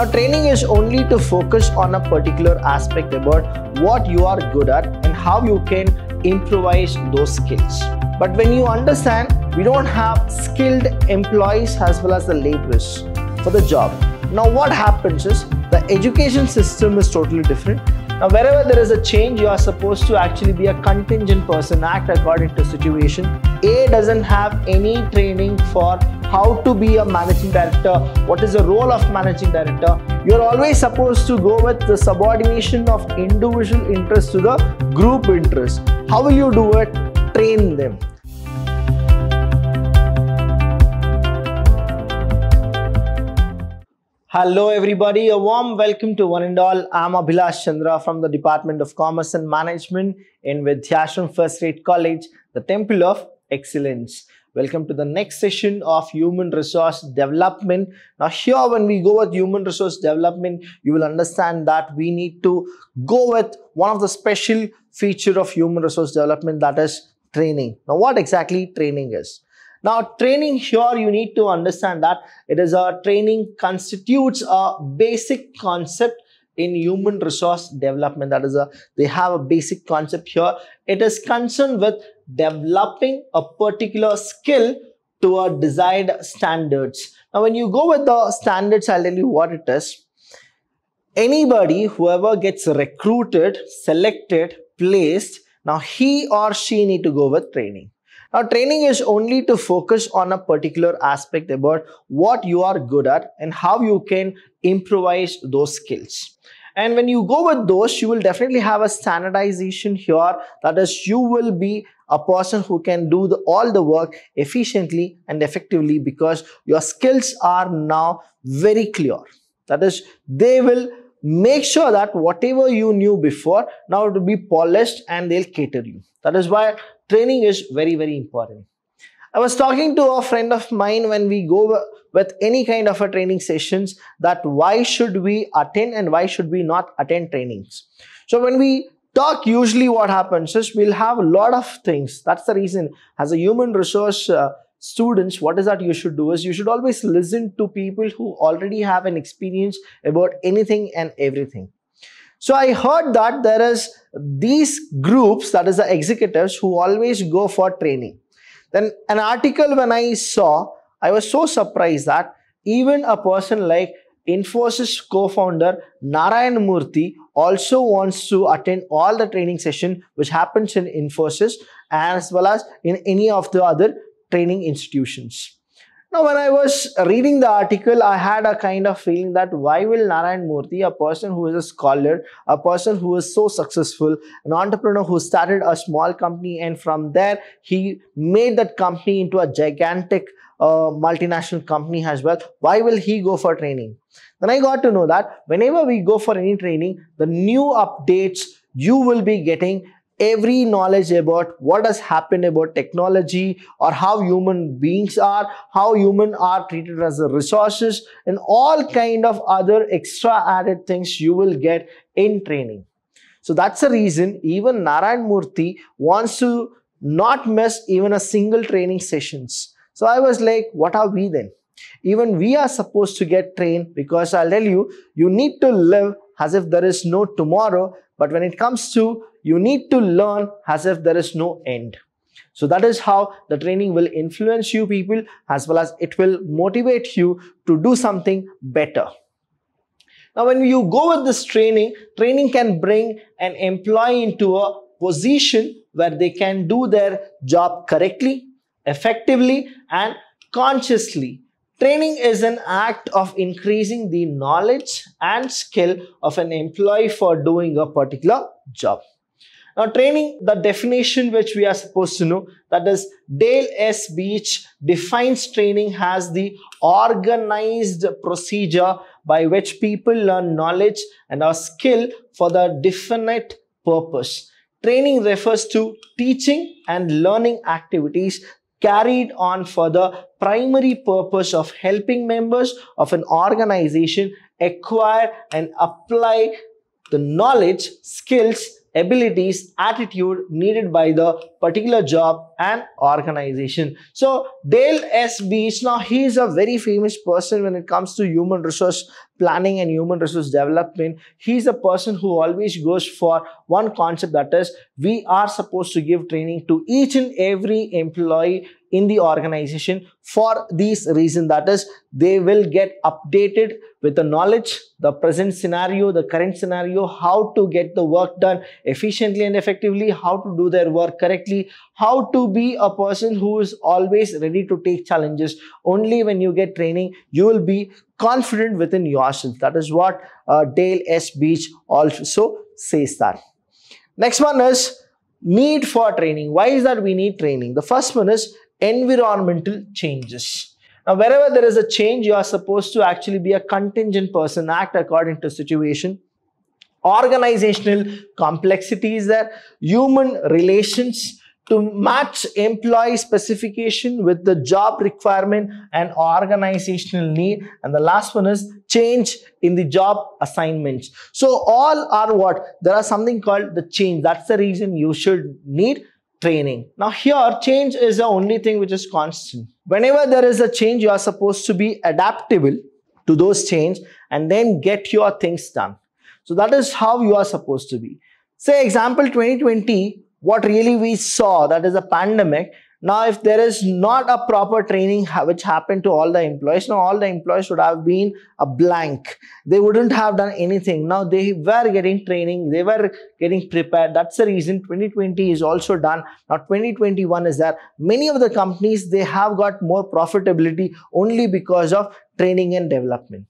Now, training is only to focus on a particular aspect about what you are good at and how you can improvise those skills. But when you understand, we don't have skilled employees as well as the laborers for the job. Now, what happens is the education system is totally different. Now, wherever there is a change, you are supposed to actually be a contingent person, act according to situation, a doesn't have any training for how to be a managing director, what is the role of managing director. You're always supposed to go with the subordination of individual interest to the group interest. How will you do it? Train them. Hello everybody, a warm welcome to one and all. I'm Abhilash Chandra from the Department of Commerce and Management in Vidyashram First Rate College, the Temple of excellence. Welcome to the next session of human resource development. Now here when we go with human resource development, you will understand that we need to go with one of the special feature of human resource development that is training. Now what exactly training is? Now training here you need to understand that it is a training constitutes a basic concept in human resource development. That is a, they have a basic concept here. It is concerned with developing a particular skill to a desired standards. Now, when you go with the standards, I'll tell you what it is. Anybody, whoever gets recruited, selected, placed, now he or she need to go with training. Now, training is only to focus on a particular aspect about what you are good at and how you can improvise those skills. And when you go with those, you will definitely have a standardization here. That is, you will be a person who can do the, all the work efficiently and effectively because your skills are now very clear. That is, they will make sure that whatever you knew before, now it will be polished and they'll cater you. That is why training is very, very important. I was talking to a friend of mine when we go with any kind of a training sessions that why should we attend and why should we not attend trainings. So when we talk usually what happens is we'll have a lot of things. That's the reason as a human resource uh, students what is that you should do is you should always listen to people who already have an experience about anything and everything so I heard that there is these groups, that is the executives who always go for training. Then an article when I saw, I was so surprised that even a person like Infosys co-founder Narayan Murthy also wants to attend all the training session which happens in Infosys as well as in any of the other training institutions. Now, when I was reading the article, I had a kind of feeling that why will Narayan Murthy, a person who is a scholar, a person who is so successful, an entrepreneur who started a small company and from there he made that company into a gigantic uh, multinational company as well. Why will he go for training? Then I got to know that whenever we go for any training, the new updates you will be getting every knowledge about what has happened about technology or how human beings are, how human are treated as resources and all kind of other extra added things you will get in training. So that's the reason even Narayan Murthy wants to not miss even a single training sessions. So I was like, what are we then? Even we are supposed to get trained because I'll tell you, you need to live as if there is no tomorrow. But when it comes to you need to learn as if there is no end. So that is how the training will influence you people as well as it will motivate you to do something better. Now when you go with this training, training can bring an employee into a position where they can do their job correctly, effectively and consciously. Training is an act of increasing the knowledge and skill of an employee for doing a particular job. Now, training the definition which we are supposed to know, that is Dale S. Beach defines training as the organized procedure by which people learn knowledge and are skill for the definite purpose. Training refers to teaching and learning activities carried on for the primary purpose of helping members of an organization acquire and apply the knowledge, skills, abilities, attitude needed by the particular job and organization. So Dale S. Beach, now he is a very famous person when it comes to human resource planning and human resource development. He is a person who always goes for one concept that is we are supposed to give training to each and every employee in the organization for these reason that is they will get updated with the knowledge the present scenario the current scenario how to get the work done efficiently and effectively how to do their work correctly basically how to be a person who is always ready to take challenges. Only when you get training, you will be confident within yourself. That is what uh, Dale S. Beach also says that. Next one is need for training. Why is that we need training? The first one is environmental changes. Now, wherever there is a change, you are supposed to actually be a contingent person, act according to situation. Organizational complexity is there, human relations, to match employee specification with the job requirement and organizational need. And the last one is change in the job assignments. So all are what? There are something called the change. That's the reason you should need training. Now here change is the only thing which is constant. Whenever there is a change, you are supposed to be adaptable to those change and then get your things done. So that is how you are supposed to be. Say example 2020, what really we saw, that is a pandemic. Now, if there is not a proper training which happened to all the employees, now all the employees would have been a blank. They wouldn't have done anything. Now, they were getting training. They were getting prepared. That's the reason 2020 is also done. Now, 2021 is there. Many of the companies, they have got more profitability only because of training and development.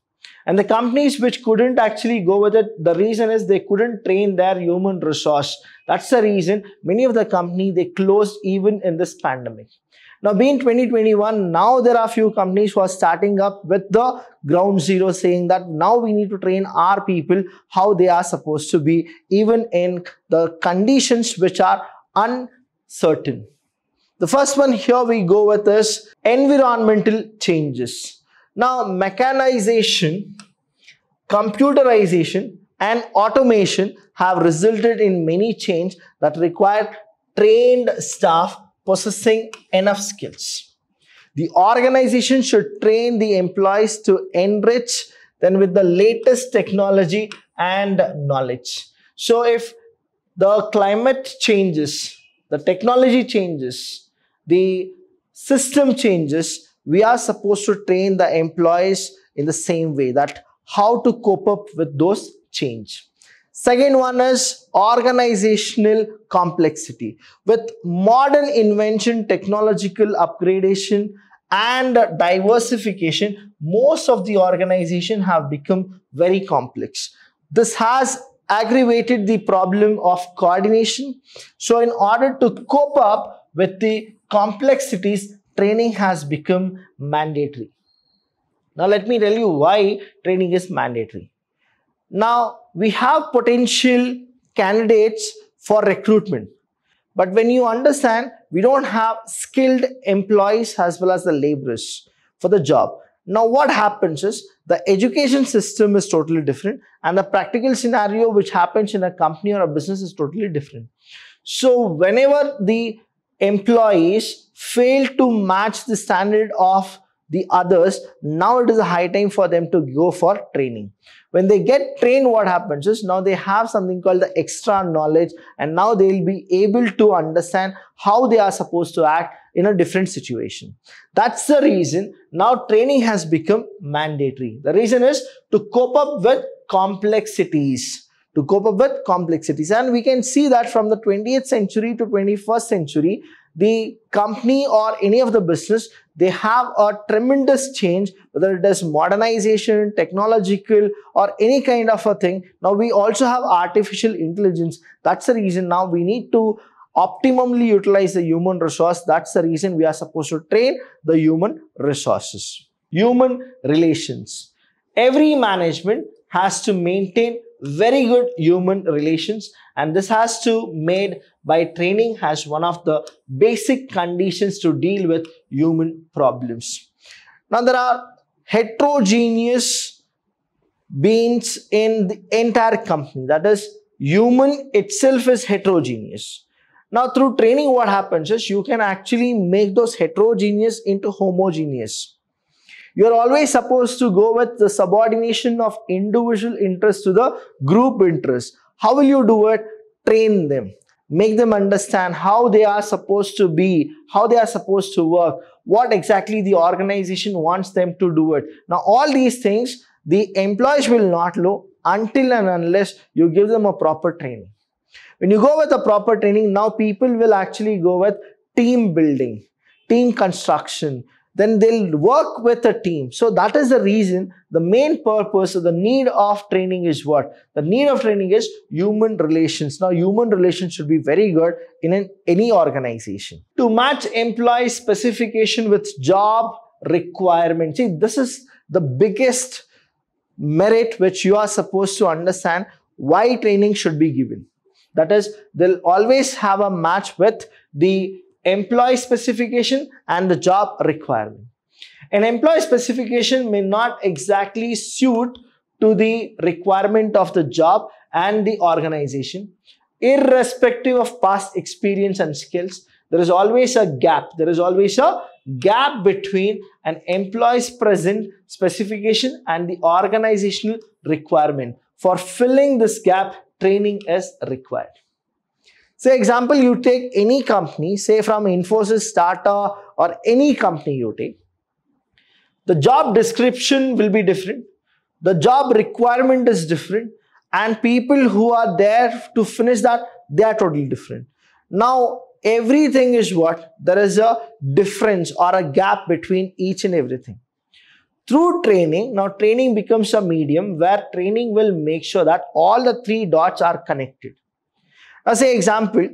And the companies which couldn't actually go with it, the reason is they couldn't train their human resource. That's the reason many of the company, they closed even in this pandemic. Now, being 2021, now there are few companies who are starting up with the ground zero saying that now we need to train our people how they are supposed to be, even in the conditions which are uncertain. The first one here we go with is environmental changes. Now, mechanization, computerization and automation have resulted in many change that require trained staff possessing enough skills. The organization should train the employees to enrich them with the latest technology and knowledge. So if the climate changes, the technology changes, the system changes, we are supposed to train the employees in the same way that how to cope up with those change. Second one is organizational complexity. With modern invention, technological upgradation, and diversification, most of the organization have become very complex. This has aggravated the problem of coordination. So in order to cope up with the complexities, training has become mandatory. Now, let me tell you why training is mandatory. Now, we have potential candidates for recruitment. But when you understand, we don't have skilled employees as well as the laborers for the job. Now, what happens is the education system is totally different and the practical scenario which happens in a company or a business is totally different. So, whenever the employees fail to match the standard of the others, now it is a high time for them to go for training. When they get trained, what happens is now they have something called the extra knowledge and now they'll be able to understand how they are supposed to act in a different situation. That's the reason now training has become mandatory. The reason is to cope up with complexities to cope up with complexities. And we can see that from the 20th century to 21st century, the company or any of the business, they have a tremendous change, whether it is modernization, technological or any kind of a thing. Now we also have artificial intelligence. That's the reason now we need to optimally utilize the human resource. That's the reason we are supposed to train the human resources. Human relations. Every management has to maintain very good human relations and this has to made by training as one of the basic conditions to deal with human problems. Now there are heterogeneous beings in the entire company that is human itself is heterogeneous. Now through training what happens is you can actually make those heterogeneous into homogeneous. You are always supposed to go with the subordination of individual interest to the group interest. How will you do it? Train them. Make them understand how they are supposed to be, how they are supposed to work, what exactly the organization wants them to do it. Now, all these things, the employees will not know until and unless you give them a proper training. When you go with a proper training, now people will actually go with team building, team construction, then they'll work with a team. So that is the reason the main purpose or the need of training is what? The need of training is human relations. Now, human relations should be very good in an, any organization. To match employee specification with job requirement. See, this is the biggest merit which you are supposed to understand why training should be given. That is, they'll always have a match with the employee specification and the job requirement. An employee specification may not exactly suit to the requirement of the job and the organization. Irrespective of past experience and skills, there is always a gap. There is always a gap between an employee's present specification and the organizational requirement. For filling this gap, training is required. So example, you take any company, say from Infosys, Tata or any company you take, the job description will be different. The job requirement is different and people who are there to finish that, they are totally different. Now, everything is what? There is a difference or a gap between each and everything. Through training, now training becomes a medium where training will make sure that all the three dots are connected as an example,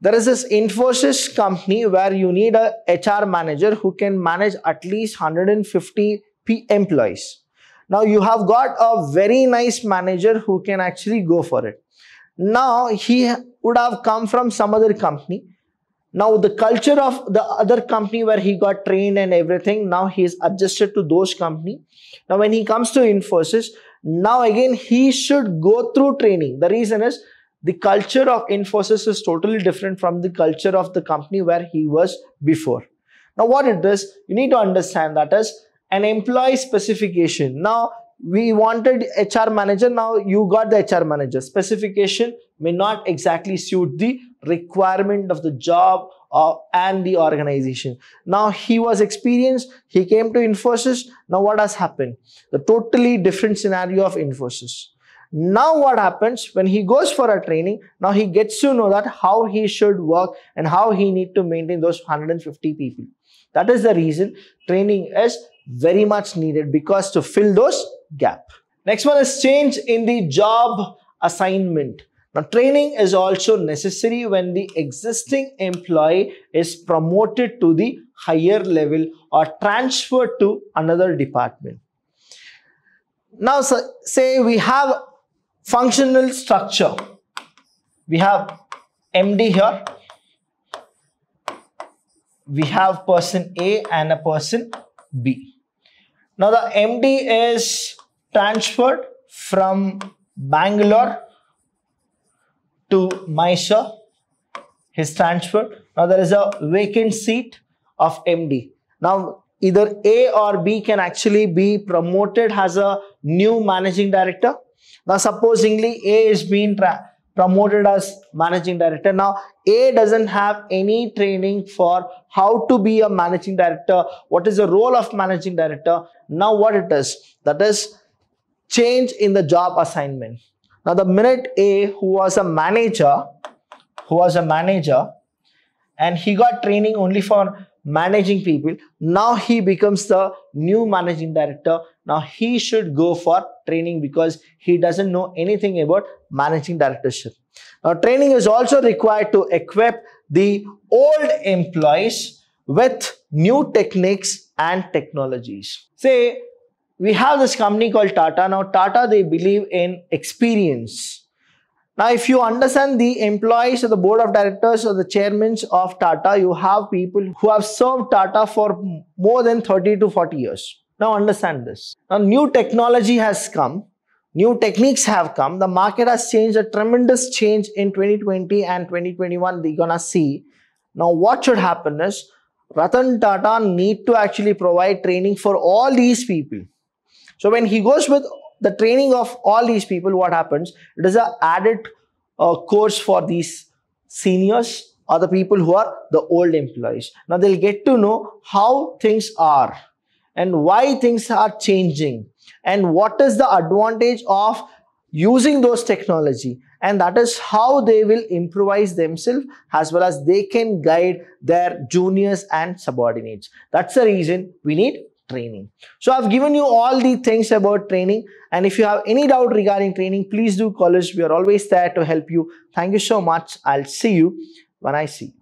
there is this Infosys company where you need a HR manager who can manage at least 150 P employees. Now you have got a very nice manager who can actually go for it. Now he would have come from some other company. Now the culture of the other company where he got trained and everything, now he is adjusted to those company. Now when he comes to Infosys, now again he should go through training. The reason is the culture of Infosys is totally different from the culture of the company where he was before. Now, what it is, you need to understand that is an employee specification. Now, we wanted HR manager, now you got the HR manager. Specification may not exactly suit the requirement of the job or, and the organization. Now, he was experienced, he came to Infosys. Now, what has happened? The totally different scenario of Infosys. Now what happens when he goes for a training, now he gets to know that how he should work and how he need to maintain those 150 people. That is the reason training is very much needed because to fill those gap. Next one is change in the job assignment. Now, training is also necessary when the existing employee is promoted to the higher level or transferred to another department. Now, so say we have functional structure we have md here we have person a and a person b now the md is transferred from bangalore to mysore his transfer now there is a vacant seat of md now either a or b can actually be promoted as a new managing director now, supposingly A is being promoted as managing director. Now, A doesn't have any training for how to be a managing director. What is the role of managing director? Now, what it is? That is change in the job assignment. Now, the minute A, who was a manager, who was a manager, and he got training only for managing people. Now he becomes the new managing director. Now he should go for training because he doesn't know anything about managing directorship. Now training is also required to equip the old employees with new techniques and technologies. Say we have this company called Tata. Now Tata, they believe in experience now, if you understand the employees of the board of directors or the chairmen of Tata, you have people who have served Tata for more than 30 to 40 years. Now, understand this. Now, new technology has come. New techniques have come. The market has changed a tremendous change in 2020 and 2021. they are gonna see. Now, what should happen is Ratan Tata need to actually provide training for all these people. So when he goes with the training of all these people, what happens? It is a added uh, course for these seniors or the people who are the old employees. Now they'll get to know how things are and why things are changing and what is the advantage of using those technology and that is how they will improvise themselves as well as they can guide their juniors and subordinates. That's the reason we need training. So I've given you all the things about training. And if you have any doubt regarding training, please do call us. We are always there to help you. Thank you so much. I'll see you when I see you.